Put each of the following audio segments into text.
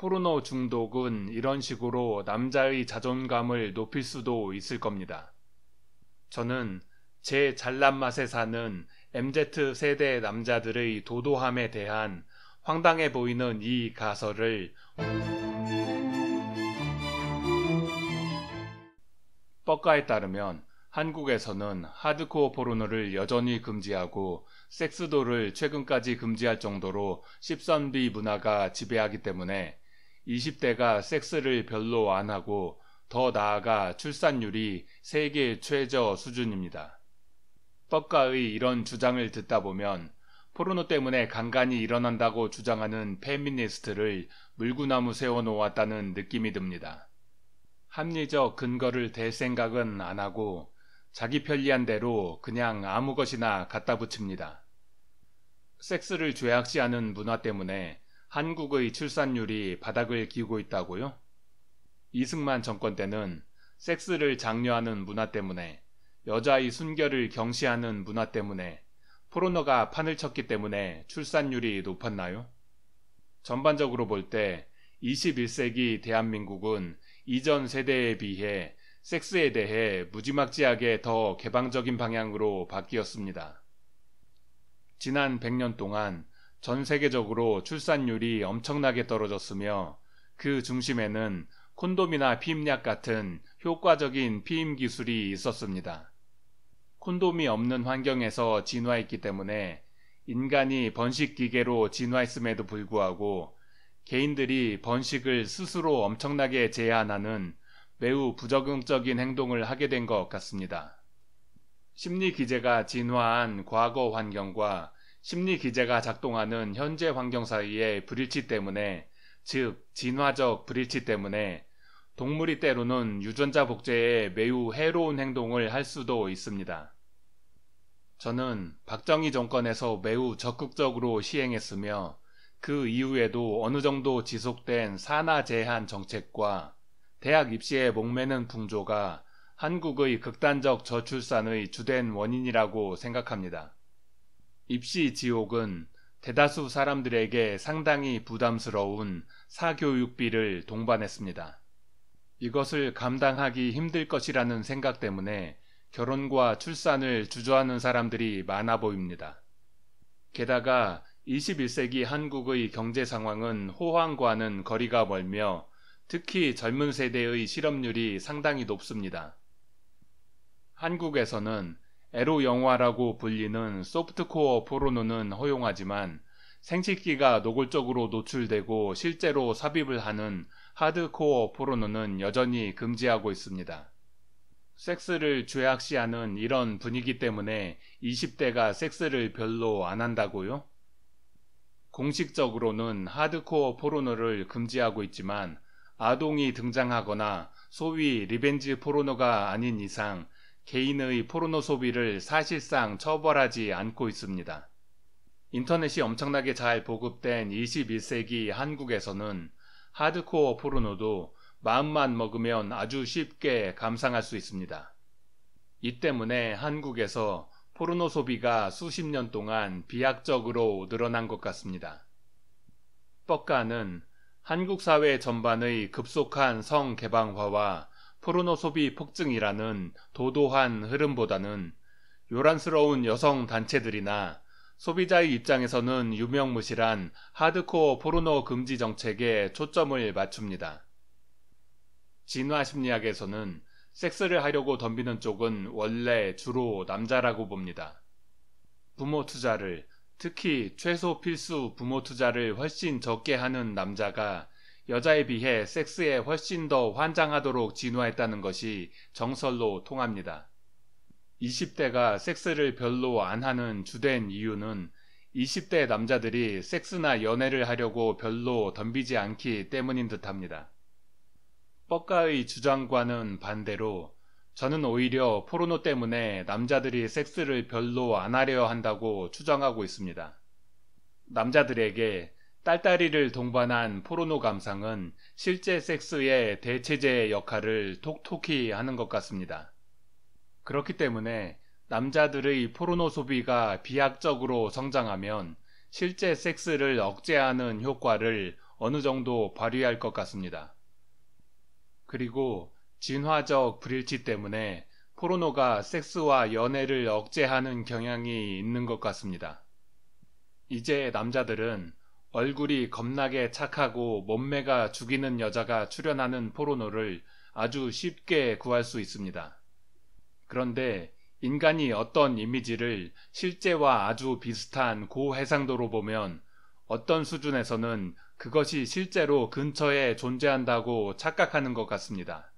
포르노 중독은 이런 식으로 남자의 자존감을 높일 수도 있을 겁니다. 저는 제 잘난 맛에 사는 MZ 세대 남자들의 도도함에 대한 황당해 보이는 이 가설을 뻑가에 따르면 한국에서는 하드코어 포르노를 여전히 금지하고 섹스도를 최근까지 금지할 정도로 십선비 문화가 지배하기 때문에 20대가 섹스를 별로 안 하고 더 나아가 출산율이 세계 최저 수준입니다. 떡가의 이런 주장을 듣다 보면 포르노 때문에 간간이 일어난다고 주장하는 페미니스트를 물구나무 세워놓았다는 느낌이 듭니다. 합리적 근거를 댈 생각은 안 하고 자기 편리한 대로 그냥 아무 것이나 갖다 붙입니다. 섹스를 죄악시하는 문화 때문에 한국의 출산율이 바닥을 기우고 있다고요? 이승만 정권 때는 섹스를 장려하는 문화 때문에 여자의 순결을 경시하는 문화 때문에 포르노가 판을 쳤기 때문에 출산율이 높았나요? 전반적으로 볼 때 21세기 대한민국은 이전 세대에 비해 섹스에 대해 무지막지하게 더 개방적인 방향으로 바뀌었습니다. 지난 100년 동안 전 세계적으로 출산율이 엄청나게 떨어졌으며 그 중심에는 콘돔이나 피임약 같은 효과적인 피임 기술이 있었습니다. 콘돔이 없는 환경에서 진화했기 때문에 인간이 번식 기계로 진화했음에도 불구하고 개인들이 번식을 스스로 엄청나게 제한하는 매우 부적응적인 행동을 하게 된 것 같습니다. 심리 기제가 진화한 과거 환경과 심리 기제가 작동하는 현재 환경 사이의 불일치 때문에 즉 진화적 불일치 때문에 동물이 때로는 유전자 복제에 매우 해로운 행동을 할 수도 있습니다. 저는 박정희 정권에서 매우 적극적으로 시행했으며 그 이후에도 어느 정도 지속된 산화 제한 정책과 대학 입시에 목매는 풍조가 한국의 극단적 저출산의 주된 원인이라고 생각합니다. 입시 지옥은 대다수 사람들에게 상당히 부담스러운 사교육비를 동반했습니다. 이것을 감당하기 힘들 것이라는 생각 때문에 결혼과 출산을 주저하는 사람들이 많아 보입니다. 게다가 21세기 한국의 경제 상황은 호황과는 거리가 멀며 특히 젊은 세대의 실업률이 상당히 높습니다. 한국에서는 에로 영화라고 불리는 소프트코어 포르노는 허용하지만 생식기가 노골적으로 노출되고 실제로 삽입을 하는 하드코어 포르노는 여전히 금지하고 있습니다. 섹스를 죄악시하는 이런 분위기 때문에 20대가 섹스를 별로 안 한다고요? 공식적으로는 하드코어 포르노를 금지하고 있지만 아동이 등장하거나 소위 리벤지 포르노가 아닌 이상 개인의 포르노 소비를 사실상 처벌하지 않고 있습니다. 인터넷이 엄청나게 잘 보급된 21세기 한국에서는 하드코어 포르노도 마음만 먹으면 아주 쉽게 감상할 수 있습니다. 이 때문에 한국에서 포르노 소비가 수십 년 동안 비약적으로 늘어난 것 같습니다. 뻑가는 한국 사회 전반의 급속한 성개방화와 포르노 소비 폭증이라는 도도한 흐름보다는 요란스러운 여성 단체들이나 소비자의 입장에서는 유명무실한 하드코어 포르노 금지 정책에 초점을 맞춥니다. 진화 심리학에서는 섹스를 하려고 덤비는 쪽은 원래 주로 남자라고 봅니다. 부모 투자를, 특히 최소 필수 부모 투자를 훨씬 적게 하는 남자가 여자에 비해 섹스에 훨씬 더 환장하도록 진화했다는 것이 정설로 통합니다. 20대가 섹스를 별로 안 하는 주된 이유는 20대 남자들이 섹스나 연애를 하려고 별로 덤비지 않기 때문인 듯 합니다. 뻑가의 주장과는 반대로 저는 오히려 포르노 때문에 남자들이 섹스를 별로 안 하려 한다고 추정하고 있습니다. 남자들에게 딸딸이를 동반한 포르노 감상은 실제 섹스의 대체제 역할을 톡톡히 하는 것 같습니다. 그렇기 때문에 남자들의 포르노 소비가 비약적으로 성장하면 실제 섹스를 억제하는 효과를 어느 정도 발휘할 것 같습니다. 그리고 진화적 불일치 때문에 포르노가 섹스와 연애를 억제하는 경향이 있는 것 같습니다. 이제 남자들은 얼굴이 겁나게 착하고 몸매가 죽이는 여자가 출연하는 포르노를 아주 쉽게 구할 수 있습니다. 그런데 인간이 어떤 이미지를 실제와 아주 비슷한 고해상도로 보면 어떤 수준에서는 그것이 실제로 근처에 존재한다고 착각하는 것 같습니다.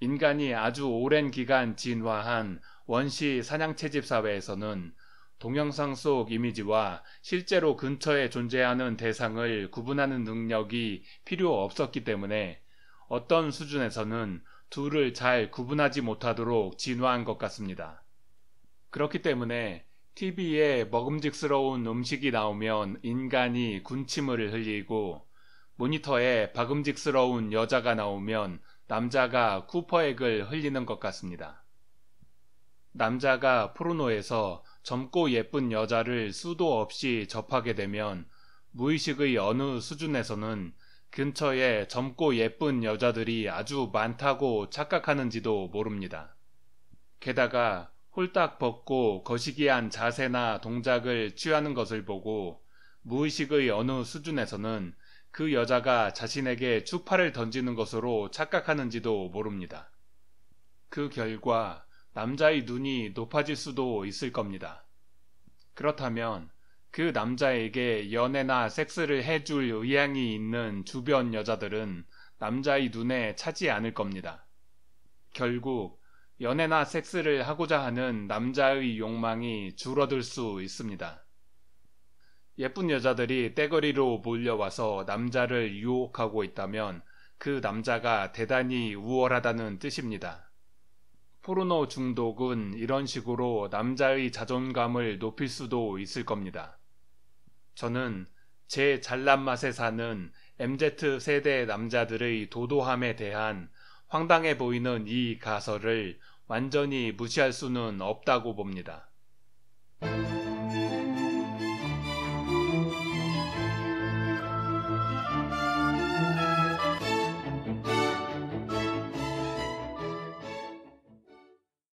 인간이 아주 오랜 기간 진화한 원시 사냥채집 사회에서는 동영상 속 이미지와 실제로 근처에 존재하는 대상을 구분하는 능력이 필요 없었기 때문에 어떤 수준에서는 둘을 잘 구분하지 못하도록 진화한 것 같습니다. 그렇기 때문에 TV에 먹음직스러운 음식이 나오면 인간이 군침을 흘리고 모니터에 박음직스러운 여자가 나오면 남자가 쿠퍼액을 흘리는 것 같습니다. 남자가 포르노에서 젊고 예쁜 여자를 수도 없이 접하게 되면 무의식의 어느 수준에서는 근처에 젊고 예쁜 여자들이 아주 많다고 착각하는지도 모릅니다. 게다가 홀딱 벗고 거시기한 자세나 동작을 취하는 것을 보고 무의식의 어느 수준에서는 그 여자가 자신에게 축파를 던지는 것으로 착각하는지도 모릅니다. 그 결과 남자의 눈이 높아질 수도 있을 겁니다. 그렇다면 그 남자에게 연애나 섹스를 해줄 의향이 있는 주변 여자들은 남자의 눈에 차지 않을 겁니다. 결국 연애나 섹스를 하고자 하는 남자의 욕망이 줄어들 수 있습니다. 예쁜 여자들이 떼거리로 몰려와서 남자를 유혹하고 있다면 그 남자가 대단히 우월하다는 뜻입니다. 포르노 중독은 이런 식으로 남자의 자존감을 높일 수도 있을 겁니다. 저는 제 잘난 맛에 사는 MZ 세대 남자들의 도도함에 대한 황당해 보이는 이 가설을 완전히 무시할 수는 없다고 봅니다.